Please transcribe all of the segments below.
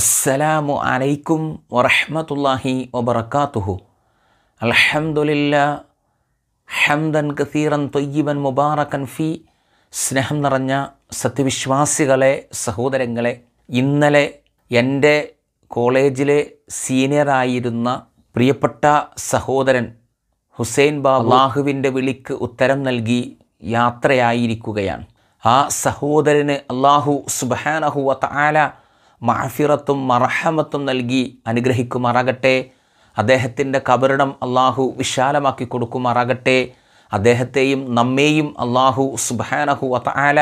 അസ്സലാമു അലൈക്കും വറഹ്മത്തുള്ളാഹി വബറക്കാത്തുഹു അൽഹംദുലില്ലാ ഹംദൻ കസീറൻ തൊയ്യബൻ മുബാറക്കൻ ഫി സ്നേഹം നിറഞ്ഞ സത്യവിശ്വാസികളെ സഹോദരങ്ങളെ ഇന്നലെ എൻ്റെ കോളേജിലെ സീനിയറായിരുന്ന പ്രിയപ്പെട്ട സഹോദരൻ ഹുസൈൻ ബാബു വിളിക്ക് ഉത്തരം നൽകി യാത്രയായിരിക്കുകയാണ് ആ സഹോദരന് അള്ളാഹു സുബാനഹു വ താല മാഫിറത്തും മർഹമത്തും നൽകി അനുഗ്രഹിക്കുമാറാകട്ടെ അദ്ദേഹത്തിൻ്റെ കബറിടം അള്ളാഹു വിശാലമാക്കി കൊടുക്കുമാറാകട്ടെ അദ്ദേഹത്തെയും നമ്മെയും അള്ളാഹു സുബാനഹു അതാല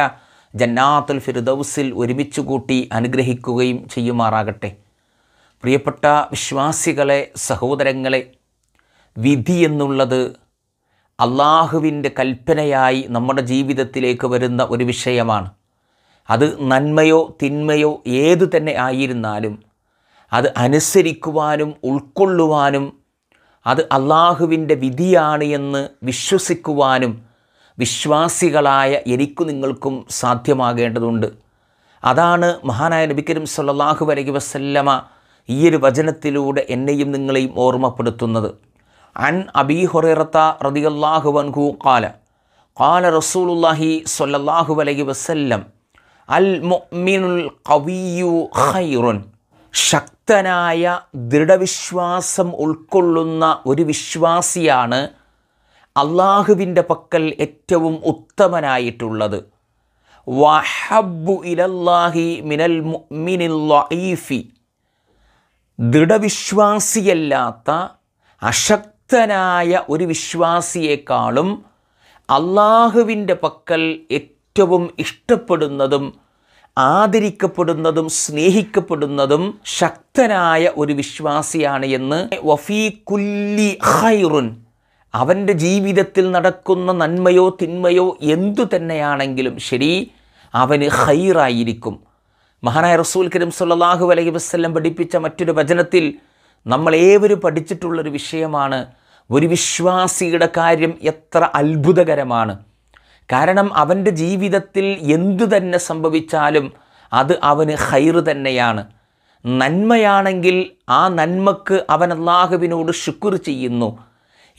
ജന്നാത്തുൽ ഫിർദൌസിൽ ഒരുമിച്ച് കൂട്ടി അനുഗ്രഹിക്കുകയും ചെയ്യുമാറാകട്ടെ പ്രിയപ്പെട്ട വിശ്വാസികളെ സഹോദരങ്ങളെ വിധി എന്നുള്ളത് അള്ളാഹുവിൻ്റെ കൽപ്പനയായി നമ്മുടെ ജീവിതത്തിലേക്ക് വരുന്ന ഒരു വിഷയമാണ് അത് നന്മയോ തിന്മയോ ഏത് തന്നെ ആയിരുന്നാലും അത് അനുസരിക്കുവാനും ഉൾക്കൊള്ളുവാനും അത് അള്ളാഹുവിൻ്റെ വിധിയാണ് എന്ന് വിശ്വസിക്കുവാനും വിശ്വാസികളായ എനിക്കു നിങ്ങൾക്കും സാധ്യമാകേണ്ടതുണ്ട് അതാണ് മഹാനായ നബിക്കരും സല്ലാഹു അലൈഹി വസല്ലമ ഈ ഒരു വചനത്തിലൂടെ എന്നെയും നിങ്ങളെയും ഓർമ്മപ്പെടുത്തുന്നത് അൻ അബീ ഹൊറേറത്ത റതിയല്ലാഹു വൻഹു കാല കാല റസൂലുല്ലാഹി സൊല്ലാഹു അലൈഹി വസല്ലം അൽ ശക്തനായ ദൃഢവിശ്വാസം ഉൾക്കൊള്ളുന്ന ഒരു വിശ്വാസിയാണ് അള്ളാഹുവിൻ്റെ പക്കൽ ഏറ്റവും ഉത്തമനായിട്ടുള്ളത് വഹബ്ബു ഇലല്ലാഹി മിനൽ മുഅ്മിനിൽ ദൃഢവിശ്വാസിയല്ലാത്ത അശക്തനായ ഒരു വിശ്വാസിയേക്കാളും അള്ളാഹുവിൻ്റെ പക്കൽ ഏറ്റവും ഇഷ്ടപ്പെടുന്നതും ആദരിക്കപ്പെടുന്നതും സ്നേഹിക്കപ്പെടുന്നതും ശക്തനായ ഒരു വിശ്വാസിയാണ് എന്ന് വഫീഖുല്ലി ഹൈറുൻ അവൻ്റെ ജീവിതത്തിൽ നടക്കുന്ന നന്മയോ തിന്മയോ എന്തു തന്നെയാണെങ്കിലും ശരി അവന് ഹൈറായിരിക്കും മഹാനായ റസൂൽ കരീം സല്ലാഹു അലൈഹി വസ്ലം പഠിപ്പിച്ച മറ്റൊരു വചനത്തിൽ നമ്മളേവരും പഠിച്ചിട്ടുള്ളൊരു വിഷയമാണ് ഒരു വിശ്വാസിയുടെ കാര്യം എത്ര അത്ഭുതകരമാണ് കാരണം അവൻ്റെ ജീവിതത്തിൽ എന്തു തന്നെ സംഭവിച്ചാലും അത് അവന് ഹൈറ് തന്നെയാണ് നന്മയാണെങ്കിൽ ആ നന്മക്ക് അവൻ അള്ളാഹുവിനോട് ശുക്ർ ചെയ്യുന്നു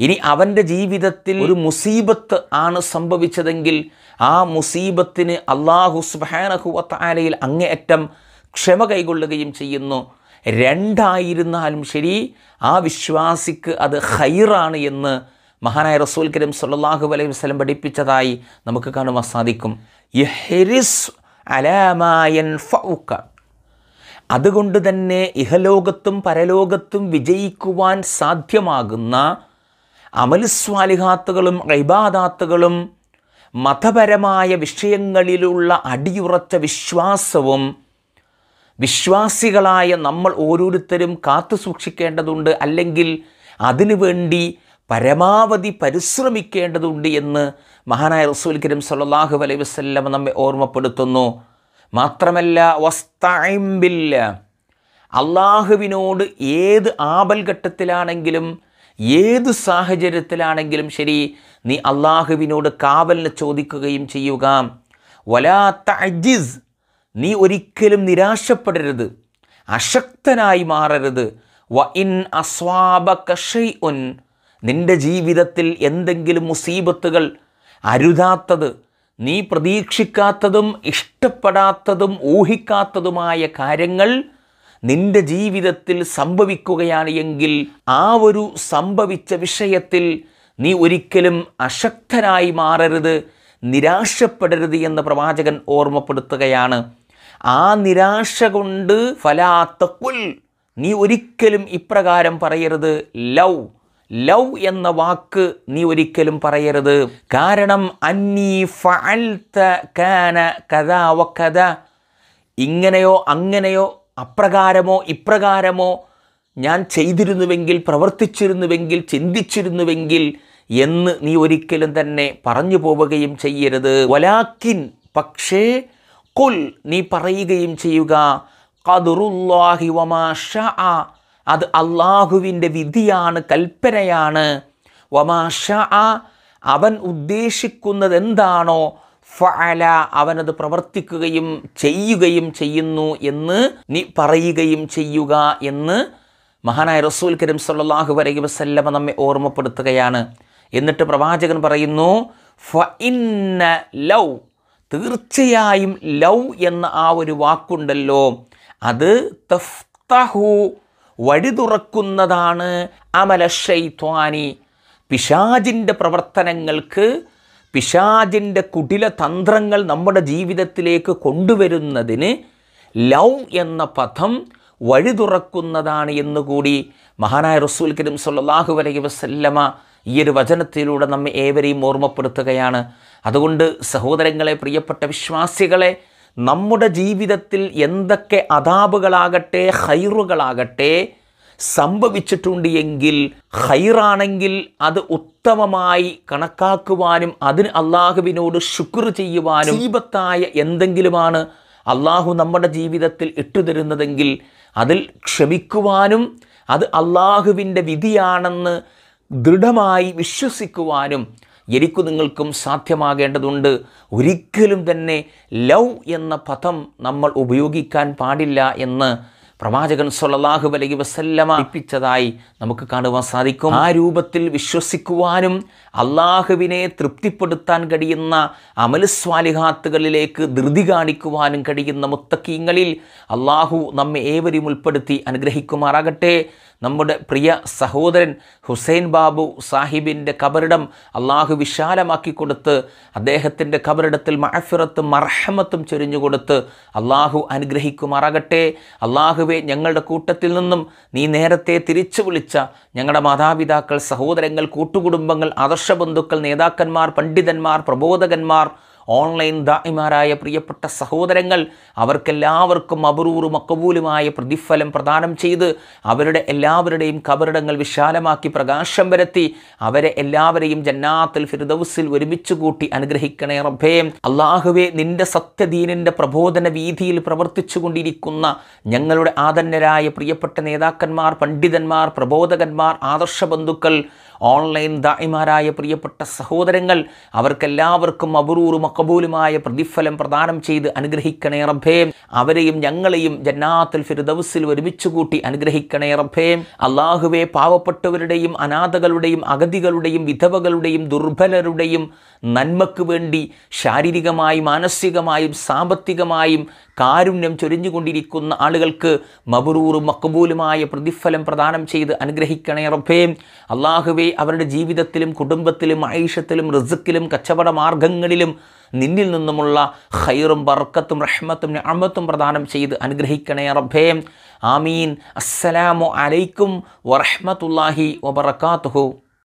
ഇനി അവൻ്റെ ജീവിതത്തിൽ ഒരു മുസീബത്ത് ആണ് സംഭവിച്ചതെങ്കിൽ ആ മുസീബത്തിന് അള്ളാഹു സുബാനഹുവത്താലയിൽ അങ്ങേയറ്റം ക്ഷമ കൈകൊള്ളുകയും ചെയ്യുന്നു രണ്ടായിരുന്നാലും ശരി ആ വിശ്വാസിക്ക് അത് ഹൈറാണ് എന്ന് മഹാനായ റസൂൽ കരീം സല്ലാഹു അലൈഹി വസ്ലം പഠിപ്പിച്ചതായി നമുക്ക് കാണുവാൻ സാധിക്കും യഹെരിസ് അലാമായൻ ഫൗക അതുകൊണ്ട് തന്നെ ഇഹലോകത്തും പരലോകത്തും വിജയിക്കുവാൻ സാധ്യമാകുന്ന അമലുസ്വാലിഹാത്തുകളും ഇബാദാത്തുകളും മതപരമായ വിഷയങ്ങളിലുള്ള അടിയുറച്ച വിശ്വാസവും വിശ്വാസികളായ നമ്മൾ ഓരോരുത്തരും കാത്തു സൂക്ഷിക്കേണ്ടതുണ്ട് അല്ലെങ്കിൽ അതിനുവേണ്ടി പരമാവധി പരിശ്രമിക്കേണ്ടതുണ്ട് എന്ന് മഹാനായ റസൂൽ കരീം സല്ലാഹു അലൈഹി വസ്ല്ലം നമ്മെ ഓർമ്മപ്പെടുത്തുന്നു മാത്രമല്ല വസ്തായിമ്പില്ല അള്ളാഹുവിനോട് ഏത് ആപൽഘട്ടത്തിലാണെങ്കിലും ഏത് സാഹചര്യത്തിലാണെങ്കിലും ശരി നീ അള്ളാഹുവിനോട് കാവലിന് ചോദിക്കുകയും ചെയ്യുക വലാ അജിസ് നീ ഒരിക്കലും നിരാശപ്പെടരുത് അശക്തനായി മാറരുത് വ ഇൻ അസ്വാബ കഷൈ നിൻ്റെ ജീവിതത്തിൽ എന്തെങ്കിലും മുസീബത്തുകൾ അരുതാത്തത് നീ പ്രതീക്ഷിക്കാത്തതും ഇഷ്ടപ്പെടാത്തതും ഊഹിക്കാത്തതുമായ കാര്യങ്ങൾ നിന്റെ ജീവിതത്തിൽ സംഭവിക്കുകയാണ് എങ്കിൽ ആ ഒരു സംഭവിച്ച വിഷയത്തിൽ നീ ഒരിക്കലും അശക്തനായി മാറരുത് നിരാശപ്പെടരുത് എന്ന് പ്രവാചകൻ ഓർമ്മപ്പെടുത്തുകയാണ് ആ നിരാശ കൊണ്ട് ഫലാത്തക്കുൽ നീ ഒരിക്കലും ഇപ്രകാരം പറയരുത് ലവ് ലൗ എന്ന വാക്ക് നീ ഒരിക്കലും പറയരുത് കാരണം അന്നീ ഫഅൽത കാന കഥ വ കഥ ഇങ്ങനെയോ അങ്ങനെയോ അപ്രകാരമോ ഇപ്രകാരമോ ഞാൻ ചെയ്തിരുന്നുവെങ്കിൽ പ്രവർത്തിച്ചിരുന്നുവെങ്കിൽ ചിന്തിച്ചിരുന്നുവെങ്കിൽ എന്ന് നീ ഒരിക്കലും തന്നെ പറഞ്ഞു പോവുകയും ചെയ്യരുത് വലാക്കിൻ പക്ഷേ കൊൽ നീ പറയുകയും ചെയ്യുക കതുറുല്ലാഹി വമാ ഷഅ അത് അള്ളാഹുവിൻ്റെ വിധിയാണ് കൽപ്പനയാണ് വമാഷ അവൻ ഉദ്ദേശിക്കുന്നത് എന്താണോ ഫഅല അവനത് പ്രവർത്തിക്കുകയും ചെയ്യുകയും ചെയ്യുന്നു എന്ന് നീ പറയുകയും ചെയ്യുക എന്ന് മഹാനായ റസൂൽ കരീം സല്ലാഹു വലൈഹി വസല്ലമ നമ്മെ ഓർമ്മപ്പെടുത്തുകയാണ് എന്നിട്ട് പ്രവാചകൻ പറയുന്നു ഫ ഇന്ന ലൗ തീർച്ചയായും ലൗ എന്ന ആ ഒരു വാക്കുണ്ടല്ലോ അത് തഫ്തഹു വഴി തുറക്കുന്നതാണ് അമലഷൈത്വാനി പിശാജിൻ്റെ പ്രവർത്തനങ്ങൾക്ക് പിശാജിൻ്റെ കുടില തന്ത്രങ്ങൾ നമ്മുടെ ജീവിതത്തിലേക്ക് കൊണ്ടുവരുന്നതിന് ലൗ എന്ന പദം വഴി തുറക്കുന്നതാണ് എന്നുകൂടി മഹാനായ റസൂൽ കരീം സല്ലല്ലാഹു വലൈ വസല്ലമ ഈ ഒരു വചനത്തിലൂടെ നമ്മെ ഏവരെയും ഓർമ്മപ്പെടുത്തുകയാണ് അതുകൊണ്ട് സഹോദരങ്ങളെ പ്രിയപ്പെട്ട വിശ്വാസികളെ നമ്മുടെ ജീവിതത്തിൽ എന്തൊക്കെ അതാപുകളാകട്ടെ ഹൈറുകളാകട്ടെ സംഭവിച്ചിട്ടുണ്ട് എങ്കിൽ ഹൈറാണെങ്കിൽ അത് ഉത്തമമായി കണക്കാക്കുവാനും അതിന് അള്ളാഹുവിനോട് ശുക്ർ ചെയ്യുവാനും ദീപത്തായ എന്തെങ്കിലുമാണ് അള്ളാഹു നമ്മുടെ ജീവിതത്തിൽ ഇട്ടുതരുന്നതെങ്കിൽ അതിൽ ക്ഷമിക്കുവാനും അത് അള്ളാഹുവിൻ്റെ വിധിയാണെന്ന് ദൃഢമായി വിശ്വസിക്കുവാനും എനിക്കും നിങ്ങൾക്കും സാധ്യമാകേണ്ടതുണ്ട് ഒരിക്കലും തന്നെ ലവ് എന്ന പദം നമ്മൾ ഉപയോഗിക്കാൻ പാടില്ല എന്ന് പ്രവാചകൻ സൊല്ലാഹു വലകി വസല്ലമ നമുക്ക് കാണുവാൻ സാധിക്കും ആ രൂപത്തിൽ വിശ്വസിക്കുവാനും അള്ളാഹുവിനെ തൃപ്തിപ്പെടുത്താൻ കഴിയുന്ന അമലസ്വാലിഹാത്തുകളിലേക്ക് ധൃതി കാണിക്കുവാനും കഴിയുന്ന മുത്തക്കീങ്ങളിൽ അള്ളാഹു നമ്മെ ഏവരും ഉൾപ്പെടുത്തി അനുഗ്രഹിക്കുമാറാകട്ടെ നമ്മുടെ പ്രിയ സഹോദരൻ ഹുസൈൻ ബാബു സാഹിബിൻ്റെ കബറിടം അള്ളാഹു വിശാലമാക്കി കൊടുത്ത് അദ്ദേഹത്തിൻ്റെ കബറിടത്തിൽ മഴഫിറത്തും മർഹമത്തും ചൊരിഞ്ഞു കൊടുത്ത് അള്ളാഹു അനുഗ്രഹിക്കുമാറാകട്ടെ അള്ളാഹുവെ ഞങ്ങളുടെ കൂട്ടത്തിൽ നിന്നും നീ നേരത്തെ തിരിച്ചു വിളിച്ച ഞങ്ങളുടെ മാതാപിതാക്കൾ സഹോദരങ്ങൾ കൂട്ടുകുടുംബങ്ങൾ ആദർശ ബന്ധുക്കൾ നേതാക്കന്മാർ പണ്ഡിതന്മാർ പ്രബോധകന്മാർ ഓൺലൈൻ ദാഹിമാരായ പ്രിയപ്പെട്ട സഹോദരങ്ങൾ അവർക്കെല്ലാവർക്കും അപൂർവ അക്കബൂലുമായ പ്രതിഫലം പ്രദാനം ചെയ്ത് അവരുടെ എല്ലാവരുടെയും കബറിടങ്ങൾ വിശാലമാക്കി പ്രകാശം വരുത്തി അവരെ എല്ലാവരെയും ജന്നാത്തിൽ ഫിർദൌസിൽ ഒരുമിച്ച് കൂട്ടി അനുഗ്രഹിക്കണേ റബ്ബേ അള്ളാഹുവെ നിന്റെ സത്യദീനിൻ്റെ പ്രബോധന വീതിയിൽ പ്രവർത്തിച്ചു കൊണ്ടിരിക്കുന്ന ഞങ്ങളുടെ ആദന്യരായ പ്രിയപ്പെട്ട നേതാക്കന്മാർ പണ്ഡിതന്മാർ പ്രബോധകന്മാർ ആദർശ ബന്ധുക്കൾ ഓൺലൈൻ ദായിമാരായ പ്രിയപ്പെട്ട സഹോദരങ്ങൾ അവർക്കെല്ലാവർക്കും അപുറൂറും മക്കബൂലുമായ പ്രതിഫലം പ്രദാനം ചെയ്ത് അനുഗ്രഹിക്കണേ റബ്ബേ അവരെയും ഞങ്ങളെയും ജന്നാത്തുൽ ഫിർദൗസിൽ ഒരുമിച്ച് കൂട്ടി അനുഗ്രഹിക്കണേ റബ്ബേ അള്ളാഹുവെ പാവപ്പെട്ടവരുടെയും അനാഥകളുടെയും അഗതികളുടെയും വിധവകളുടെയും ദുർബലരുടെയും നന്മക്ക് വേണ്ടി ശാരീരികമായും മാനസികമായും സാമ്പത്തികമായും കാരുണ്യം ചൊരിഞ്ഞുകൊണ്ടിരിക്കുന്ന ആളുകൾക്ക് മബറൂറും മക്കബൂലുമായ പ്രതിഫലം പ്രദാനം ചെയ്ത് അനുഗ്രഹിക്കണേ റബ്ബേ അള്ളാഹുവെ അവരുടെ ജീവിതത്തിലും കുടുംബത്തിലും ആയിഷത്തിലും റിസുക്കിലും കച്ചവട മാർഗങ്ങളിലും നിന്നിൽ നിന്നുമുള്ള ഖൈറും ബർക്കത്തും റഹ്മത്തും ഞാമത്തും പ്രദാനം ചെയ്ത് അനുഗ്രഹിക്കണേ റബ്ബേ ആമീൻ അസ്സലാമു അലൈക്കും വറഹ്മത്തുള്ളാഹി വബർക്കാത്തുഹു